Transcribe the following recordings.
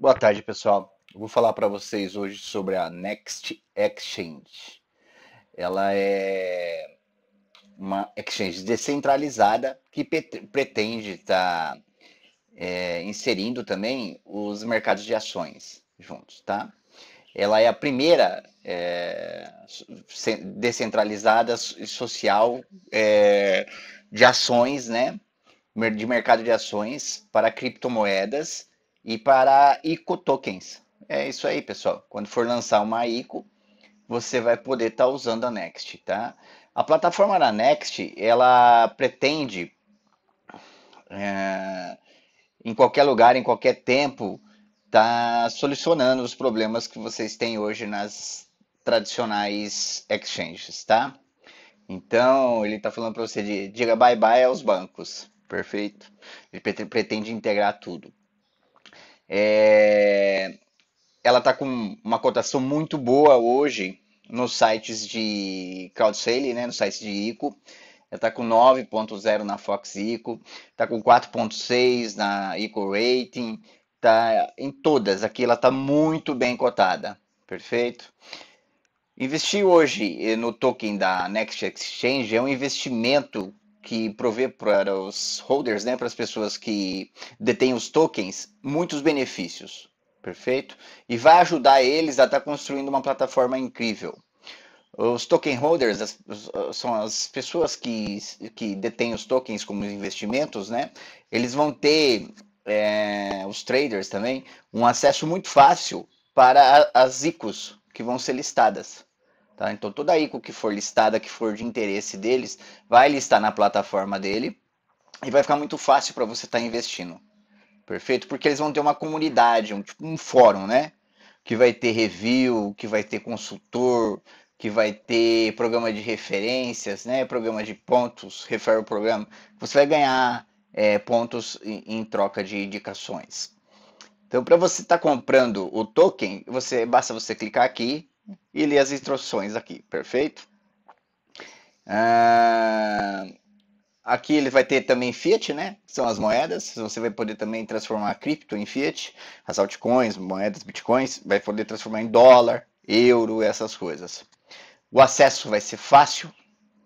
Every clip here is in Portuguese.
Boa tarde, pessoal. Eu vou falar para vocês hoje sobre a Next Exchange. Ela é uma exchange descentralizada que pretende estar tá, é, inserindo também os mercados de ações juntos, tá? Ela é a primeira é, descentralizada e social é, de ações, né? De mercado de ações para criptomoedas e para ICO tokens. É isso aí, pessoal. Quando for lançar uma ICO, você vai poder estar tá usando a Next, tá? A plataforma da Next, ela pretende é, em qualquer lugar, em qualquer tempo, tá solucionando os problemas que vocês têm hoje nas tradicionais exchanges, tá? Então, ele está falando para você de, diga bye bye aos bancos, perfeito? Ele pretende integrar tudo. É... Ela está com uma cotação muito boa hoje nos sites de crowdsale, né, no site de ICO. Ela está com 9.0 na Fox ICO, está com 4.6 na ICO Rating, está em todas. Aqui ela está muito bem cotada, perfeito? Investir hoje no token da Next Exchange é um investimento que provê para os holders, né, para as pessoas que detêm os tokens, muitos benefícios, perfeito? E vai ajudar eles a estar tá construindo uma plataforma incrível. Os token holders as, são as pessoas que, que detêm os tokens como investimentos, né? Eles vão ter, é, os traders também, um acesso muito fácil para as ICOs que vão ser listadas. Tá? Então, toda a ICO que for listada, que for de interesse deles, vai listar na plataforma dele e vai ficar muito fácil para você estar tá investindo. Perfeito? Porque eles vão ter uma comunidade, um, tipo, um fórum, né? Que vai ter review, que vai ter consultor, que vai ter programa de referências, né? Programa de pontos, o programa. Você vai ganhar é, pontos em, em, troca de indicações. Então, para você estar tá comprando o token, você basta você clicar aqui e ler as instruções aqui, perfeito? Ah, aqui ele vai ter também Fiat, né? São as moedas. Você vai poder também transformar cripto em Fiat, as altcoins, moedas, bitcoins. Vai poder transformar em dólar, euro, essas coisas. O acesso vai ser fácil,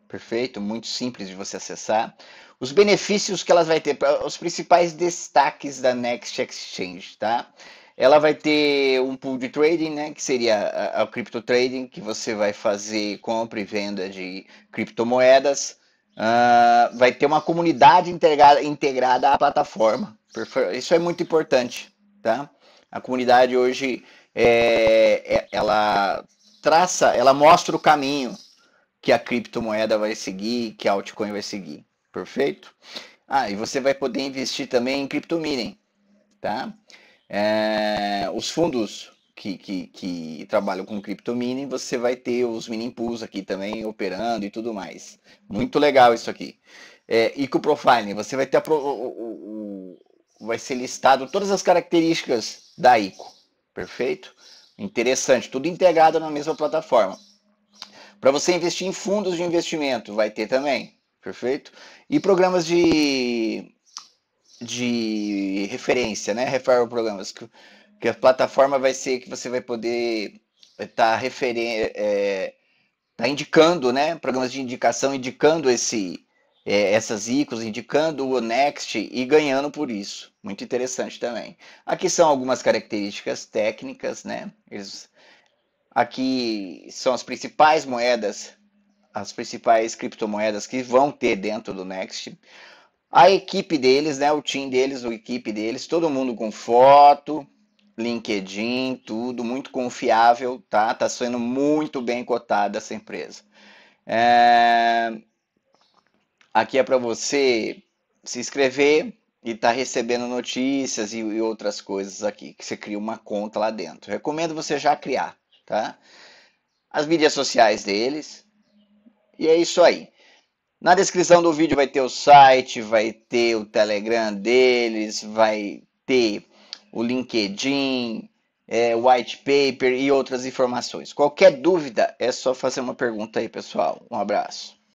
perfeito, muito simples de você acessar. Os benefícios que elas vai ter, os principais destaques da Next Exchange, tá? Ela vai ter um pool de trading, né, que seria o crypto trading, que você vai fazer compra e venda de criptomoedas. Uh, vai ter uma comunidade integrada, integrada à plataforma. Isso é muito importante, tá? A comunidade hoje, é, é, ela traça, ela mostra o caminho que a criptomoeda vai seguir, que a altcoin vai seguir, perfeito? Ah, e você vai poder investir também em criptomining, tá? É, os fundos que, que, que, trabalham com cripto mining, você vai ter os mini pools aqui também operando e tudo mais. Muito legal isso aqui. É, e com o profiling, você vai ter pro, o, o, vai ser listado todas as características da ICO. Perfeito? Interessante, tudo integrado na mesma plataforma. Para você investir em fundos de investimento, vai ter também. Perfeito? E programas de de referência, né? Referral programas, que, que a plataforma vai ser que você vai poder estar tá é, tá indicando, né? Programas de indicação, indicando esse, é, essas ícones, indicando o Next e ganhando por isso. Muito interessante também. Aqui são algumas características técnicas, né? Eles, aqui são as principais moedas, as principais criptomoedas que vão ter dentro do Next. A equipe deles, né? O time deles, a equipe deles, todo mundo com foto, LinkedIn, tudo, muito confiável, tá? Tá sendo muito bem cotada essa empresa. É... Aqui é para você se inscrever e tá recebendo notícias e, e, outras coisas aqui, que você cria uma conta lá dentro. Recomendo você já criar, tá? As mídias sociais deles. E é isso aí. Na descrição do vídeo vai ter o site, vai ter o Telegram deles, vai ter o LinkedIn, é, white paper e outras informações. Qualquer dúvida é só fazer uma pergunta aí, pessoal. Um abraço.